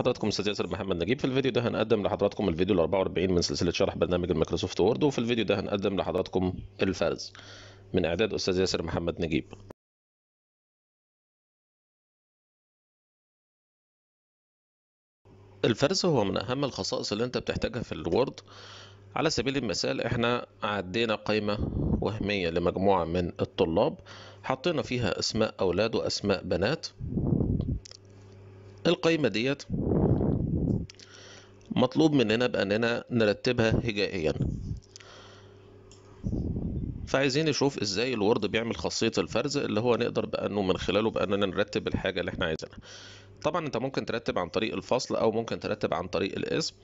حضراتكم استاذ ياسر محمد نجيب في الفيديو ده هنقدم لحضراتكم الفيديو ال 44 من سلسله شرح برنامج الميكروسوفت وورد وفي الفيديو ده هنقدم لحضراتكم الفرز من اعداد استاذ ياسر محمد نجيب الفرز هو من اهم الخصائص اللي انت بتحتاجها في الوورد على سبيل المثال احنا عدينا قائمة وهمية لمجموعة من الطلاب حطينا فيها اسماء اولاد واسماء بنات القائمة ديت مطلوب مننا بأننا نرتبها هجائيا فعايزين نشوف ازاي الوورد بيعمل خاصية الفرز اللي هو نقدر بأنه من خلاله بأننا نرتب الحاجة اللي احنا عايزينها طبعا انت ممكن ترتب عن طريق الفصل او ممكن ترتب عن طريق الاسم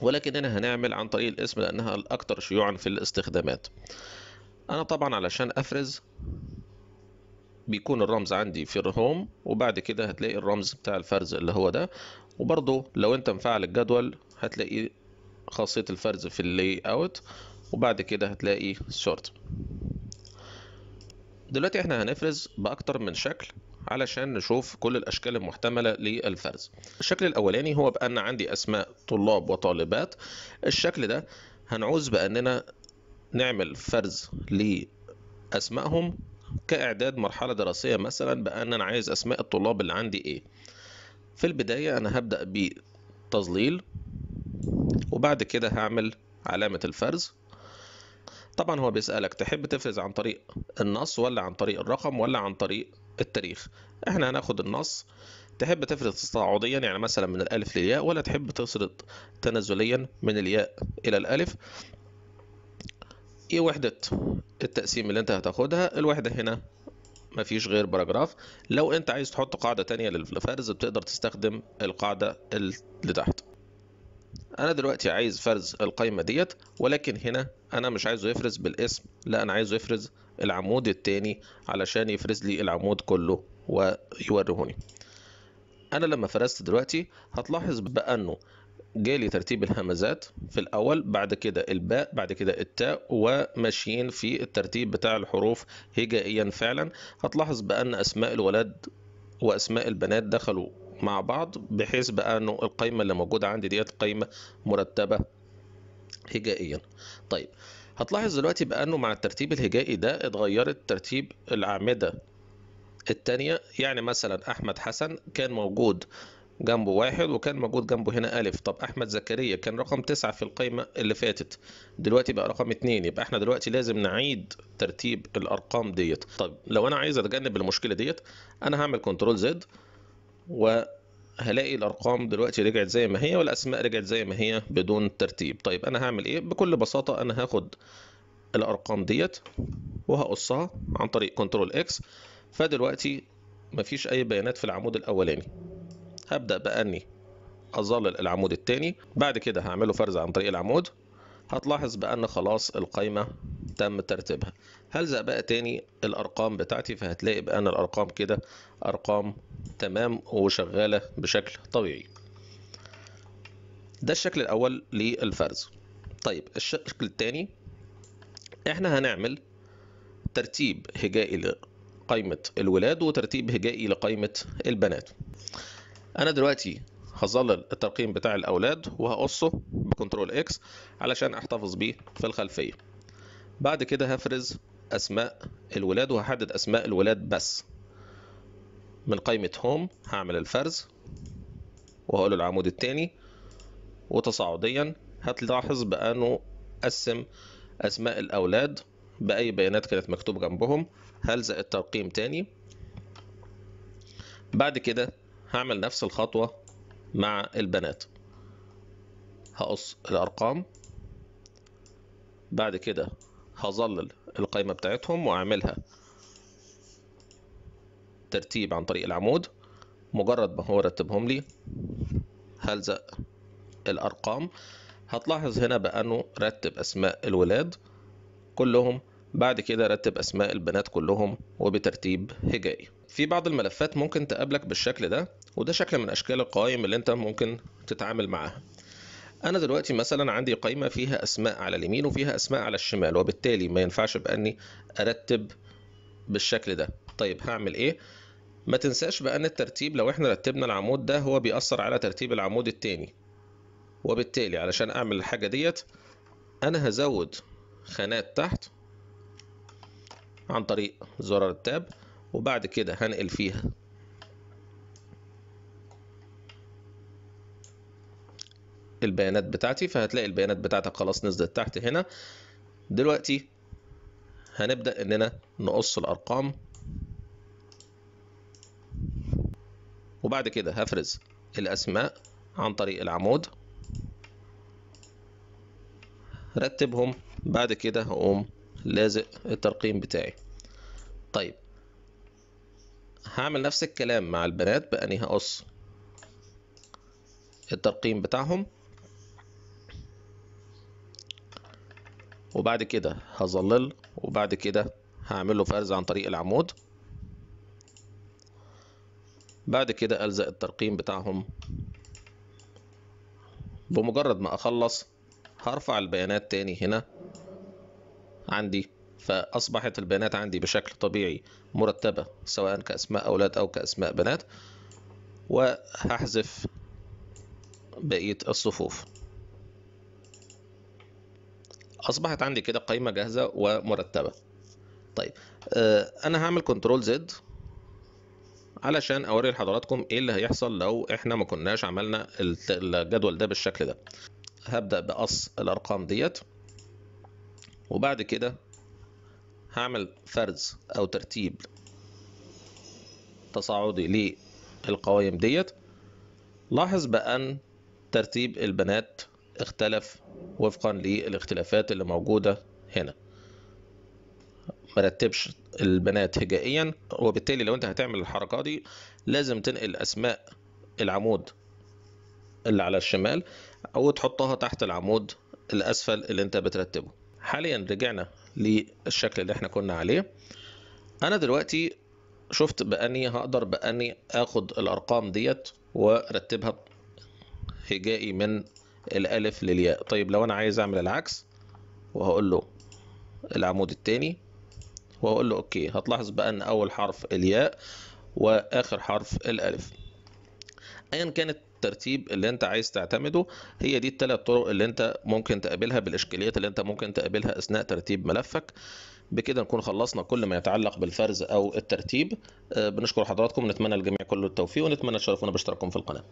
ولكننا هنعمل عن طريق الاسم لأنها الأكثر شيوعا في الاستخدامات أنا طبعا علشان أفرز بيكون الرمز عندي في الهوم وبعد كده هتلاقي الرمز بتاع الفرز اللي هو ده وبرضه لو انت مفعل الجدول هتلاقي خاصية الفرز في اللي اوت وبعد كده هتلاقي السورت دلوقتي احنا هنفرز باكتر من شكل علشان نشوف كل الاشكال المحتمله للفرز الشكل الاولاني هو بان عندي اسماء طلاب وطالبات الشكل ده هنعوز باننا نعمل فرز لاسمائهم كإعداد مرحلة دراسية مثلا بأن أنا عايز أسماء الطلاب اللي عندي إيه في البداية أنا هبدأ بتظليل وبعد كده هعمل علامة الفرز طبعا هو بيسألك تحب تفرز عن طريق النص ولا عن طريق الرقم ولا عن طريق التاريخ احنا هناخد النص تحب تفرز تصاعديا يعني مثلا من الألف للياء ولا تحب تفرز تنازليا من الياء إلى الألف ايه وحدة التقسيم اللي انت هتاخدها الوحدة هنا مفيش غير باراجراف لو انت عايز تحط قاعدة تانية للفرز بتقدر تستخدم القاعدة اللي تحت انا دلوقتي عايز فرز القايمة ديت ولكن هنا انا مش عايزه يفرز بالاسم لا انا عايزه يفرز العمود التاني علشان يفرز لي العمود كله ويوريهوني انا لما فرزت دلوقتي هتلاحظ بانه جالي ترتيب الهمزات في الأول بعد كده الباء بعد كده التاء وماشيين في الترتيب بتاع الحروف هجائيا فعلا هتلاحظ بأن أسماء الولاد وأسماء البنات دخلوا مع بعض بحيث بأنه القائمة اللي موجودة عندي ديت قائمة مرتبة هجائيا طيب هتلاحظ دلوقتي بأنه مع الترتيب الهجائي ده اتغيرت ترتيب الأعمدة التانية يعني مثلا أحمد حسن كان موجود جنبه واحد وكان موجود جنبه هنا ألف طب أحمد زكريا كان رقم تسعة في القايمة اللي فاتت دلوقتي بقى رقم اتنين يبقى احنا دلوقتي لازم نعيد ترتيب الأرقام ديت طب لو أنا عايز أتجنب المشكلة ديت أنا هعمل كنترول زد و هلاقي الارقام دلوقتي رجعت زي ما هي والاسماء رجعت زي ما هي بدون ترتيب طيب انا هعمل ايه بكل بساطه انا هاخد الارقام ديت وهقصها عن طريق كنترول اكس فدلوقتي مفيش اي بيانات في العمود الاولاني هبدأ بأني أظلل العمود التاني بعد كده هعمله فرز عن طريق العمود هتلاحظ بأن خلاص القايمة تم ترتيبها هلزق بقى تاني الأرقام بتاعتي فهتلاقي بأن الأرقام كده أرقام تمام وشغالة بشكل طبيعي ده الشكل الأول للفرز طيب الشكل التاني احنا هنعمل ترتيب هجائي لقائمة الولاد وترتيب هجائي لقائمة البنات انا دلوقتي هظلل الترقيم بتاع الاولاد وهقصه بكنترول اكس علشان احتفظ بيه في الخلفيه بعد كده هفرز اسماء الولاد وهحدد اسماء الولاد بس من قائمه هوم هعمل الفرز وهقول العمود الثاني وتصاعديا هتلاحظ بانه قسم اسماء الاولاد باي بيانات كانت مكتوب جنبهم هلزق الترقيم تاني بعد كده هعمل نفس الخطوة مع البنات هقص الأرقام بعد كده هظلل القائمة بتاعتهم وأعملها ترتيب عن طريق العمود مجرد ما هو رتبهم لي هلزق الأرقام هتلاحظ هنا بأنه رتب أسماء الولاد كلهم بعد كده رتب أسماء البنات كلهم وبترتيب هجائي في بعض الملفات ممكن تقابلك بالشكل ده وده شكل من أشكال القوائم اللي أنت ممكن تتعامل معاها أنا دلوقتي مثلا عندي قائمة فيها أسماء على اليمين وفيها أسماء على الشمال وبالتالي ما ينفعش باني أرتب بالشكل ده طيب هعمل إيه؟ ما تنساش بان الترتيب لو إحنا رتبنا العمود ده هو بيأثر على ترتيب العمود التاني وبالتالي علشان أعمل الحاجة ديت أنا هزود خانات تحت عن طريق زرار التاب وبعد كده هنقل فيها البيانات بتاعتي فهتلاقي البيانات بتاعتك خلاص نزلت تحت هنا دلوقتي هنبدأ اننا نقص الارقام وبعد كده هفرز الاسماء عن طريق العمود رتبهم بعد كده هقوم لازق الترقيم بتاعي طيب هعمل نفس الكلام مع البنات بأني هقص الترقيم بتاعهم وبعد كده هظلل وبعد كده هعمل له فرز عن طريق العمود بعد كده ألزق الترقيم بتاعهم بمجرد ما أخلص هرفع البيانات تاني هنا عندي فأصبحت البيانات عندي بشكل طبيعي مرتبة سواء كأسماء أولاد أو كأسماء بنات وهحذف بقية الصفوف أصبحت عندي كده قائمة جاهزة ومرتبة طيب آه، أنا هعمل كنترول زد علشان أوري لحضراتكم إيه اللي هيحصل لو إحنا ما كناش عملنا الجدول ده بالشكل ده هبدأ بقص الأرقام ديت وبعد كده هعمل فرز او ترتيب تصاعدي للقوائم ديت لاحظ بأن ترتيب البنات اختلف وفقا للاختلافات اللي موجودة هنا مرتبش البنات هجائيا وبالتالي لو انت هتعمل الحركة دي لازم تنقل اسماء العمود اللي على الشمال او تحطها تحت العمود الاسفل اللي انت بترتبه حاليا رجعنا للشكل اللي احنا كنا عليه انا دلوقتي شفت باني هقدر باني اخد الارقام ديت وارتبها هجائي من الالف للياء طيب لو انا عايز اعمل العكس وهقول له العمود الثاني وهقول له اوكي هتلاحظ بقى ان اول حرف الياء واخر حرف الالف ايا كانت الترتيب اللي انت عايز تعتمده هي دي الثلاث طرق اللي انت ممكن تقابلها بالاشكاليات اللي انت ممكن تقابلها اثناء ترتيب ملفك بكده نكون خلصنا كل ما يتعلق بالفرز او الترتيب آه، بنشكر حضراتكم ونتمنى الجميع كل التوفيق ونتمنى تشرفونا باشتراككم في القناه